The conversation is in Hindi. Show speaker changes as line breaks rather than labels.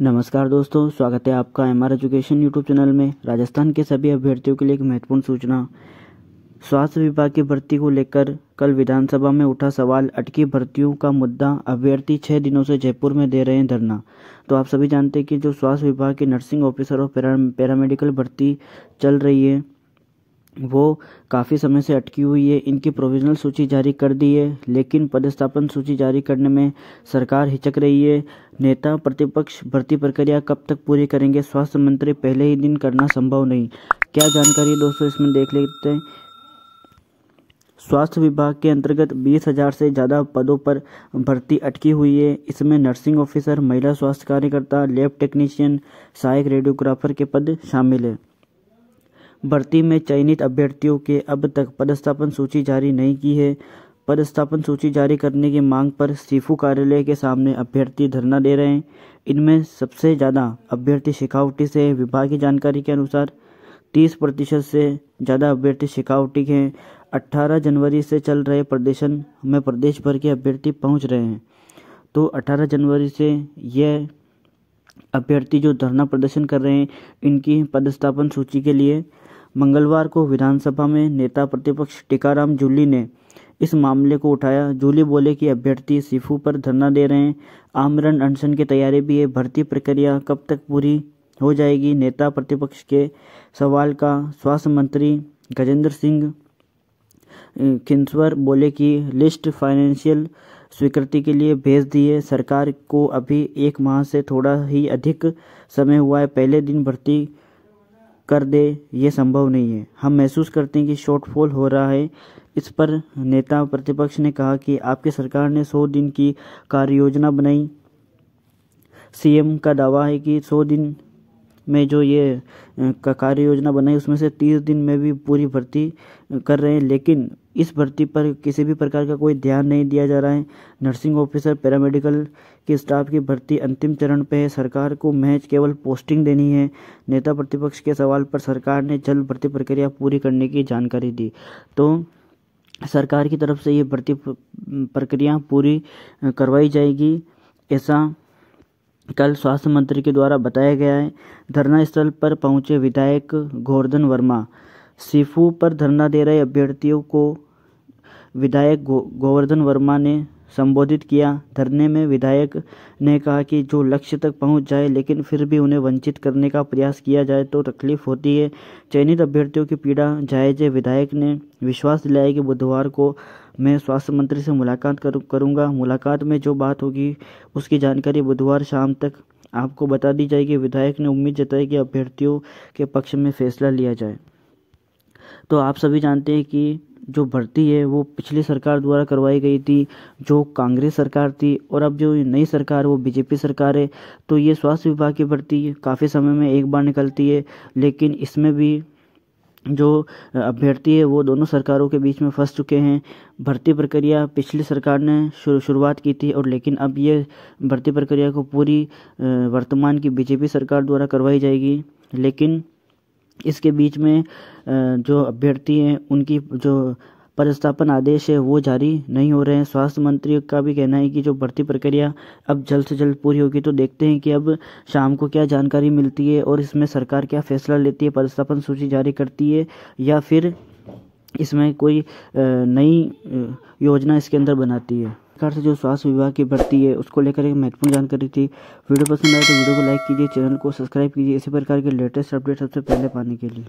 नमस्कार दोस्तों स्वागत है आपका M R education YouTube channel में राजस्थान के सभी अभ्यर्थियों के लिए एक महत्वपूर्ण सूचना स्वास्थ्य विभाग की भर्ती को लेकर कल विधानसभा में उठा सवाल अटकी भर्तियों का मुद्दा अभ्यर्थी छः दिनों से जयपुर में दे रहे हैं धरना तो आप सभी जानते हैं कि जो स्वास्थ्य विभाग के नर्सिंग ऑफिसर और पैरामेडिकल भर्ती चल रही है वो काफ़ी समय से अटकी हुई है इनकी प्रोविजनल सूची जारी कर दी है लेकिन पदस्थापन सूची जारी करने में सरकार हिचक रही है नेता प्रतिपक्ष भर्ती प्रक्रिया कब तक पूरी करेंगे स्वास्थ्य मंत्री पहले ही दिन करना संभव नहीं क्या जानकारी दोस्तों इसमें देख लेते हैं स्वास्थ्य विभाग के अंतर्गत बीस हजार से ज़्यादा पदों पर भर्ती अटकी हुई है इसमें नर्सिंग ऑफिसर महिला स्वास्थ्य कार्यकर्ता लैब टेक्नीशियन सहायक रेडियोग्राफर के पद शामिल है भर्ती में चयनित अभ्यर्थियों के अब तक पदस्थापन सूची जारी नहीं की है पदस्थापन सूची जारी करने की मांग पर सीफू कार्यालय के सामने अभ्यर्थी धरना दे रहे हैं इनमें सबसे ज़्यादा अभ्यर्थी शिकावटी से विभाग की जानकारी के अनुसार तीस प्रतिशत से ज़्यादा अभ्यर्थी शिकावटी के हैं अट्ठारह जनवरी से चल रहे प्रदर्शन में प्रदेश भर के अभ्यर्थी पहुंच रहे हैं तो 18 जनवरी से यह अभ्यर्थी जो धरना प्रदर्शन कर रहे हैं इनकी पदस्थापन सूची के लिए मंगलवार को विधानसभा में नेता प्रतिपक्ष टीकाराम जूली ने इस मामले को उठाया जूली बोले कि अभ्यर्थी सिफू पर धरना दे रहे हैं आमरण अनशन की तैयारी भी है भर्ती प्रक्रिया कब तक पूरी हो जाएगी नेता प्रतिपक्ष के सवाल का स्वास्थ्य मंत्री गजेंद्र सिंह खिंसवर बोले कि लिस्ट फाइनेंशियल स्वीकृति के लिए भेज दी है सरकार को अभी एक माह से थोड़ा ही अधिक समय हुआ है पहले दिन भर्ती कर दे ये संभव नहीं है हम महसूस करते हैं कि शॉर्टफॉल हो रहा है इस पर नेता प्रतिपक्ष ने कहा कि आपकी सरकार ने 100 दिन की कार्य योजना बनाई सीएम का दावा है कि 100 दिन में जो ये कार्य योजना बनाई उसमें से तीस दिन में भी पूरी भर्ती कर रहे हैं लेकिन इस भर्ती पर किसी भी प्रकार का कोई ध्यान नहीं दिया जा रहा है नर्सिंग ऑफिसर पैरामेडिकल के स्टाफ की भर्ती अंतिम चरण पर है सरकार को महज केवल पोस्टिंग देनी है नेता प्रतिपक्ष के सवाल पर सरकार ने जल्द भर्ती प्रक्रिया पूरी करने की जानकारी दी तो सरकार की तरफ से ये भर्ती प्रक्रिया पूरी करवाई जाएगी ऐसा कल स्वास्थ्य मंत्री के द्वारा बताया गया है धरना स्थल पर पहुंचे विधायक गोवर्धन वर्मा सिफू पर धरना दे रहे अभ्यर्थियों को विधायक गो, गोवर्धन वर्मा ने संबोधित किया धरने में विधायक ने कहा कि जो लक्ष्य तक पहुंच जाए लेकिन फिर भी उन्हें वंचित करने का प्रयास किया जाए तो तकलीफ होती है चयनित अभ्यर्थियों की पीड़ा जायज है विधायक ने विश्वास दिलाया कि बुधवार को मैं स्वास्थ्य मंत्री से मुलाकात कर, करूँगा मुलाकात में जो बात होगी उसकी जानकारी बुधवार शाम तक आपको बता दी जाएगी विधायक ने उम्मीद जताई कि अभ्यर्थियों के पक्ष में फैसला लिया जाए तो आप सभी जानते हैं कि जो भर्ती है वो पिछली सरकार द्वारा करवाई गई थी जो कांग्रेस सरकार थी और अब जो नई सरकार वो बीजेपी सरकार है तो ये स्वास्थ्य विभाग की भर्ती काफ़ी समय में एक बार निकलती है लेकिन इसमें भी जो अभ्यर्थी है वो दोनों सरकारों के बीच में फंस चुके हैं भर्ती प्रक्रिया पिछली सरकार ने शुरू शुरुआत की थी और लेकिन अब ये भर्ती प्रक्रिया को पूरी वर्तमान की बीजेपी सरकार द्वारा करवाई जाएगी लेकिन इसके बीच में जो अभ्यर्थी हैं उनकी जो पदस्थापन आदेश है वो जारी नहीं हो रहे हैं स्वास्थ्य मंत्री का भी कहना है कि जो भर्ती प्रक्रिया अब जल्द से जल्द पूरी होगी तो देखते हैं कि अब शाम को क्या जानकारी मिलती है और इसमें सरकार क्या फैसला लेती है पदस्थापन सूची जारी करती है या फिर इसमें कोई नई योजना इसके अंदर बनाती है सरकार से जो स्वास्थ्य विभाग की भर्ती है उसको लेकर एक महत्वपूर्ण जानकारी थी वीडियो पसंद आए तो वीडियो को लाइक कीजिए चैनल को सब्सक्राइब कीजिए इसी प्रकार के लेटेस्ट अपडेट सबसे पहले पाने के लिए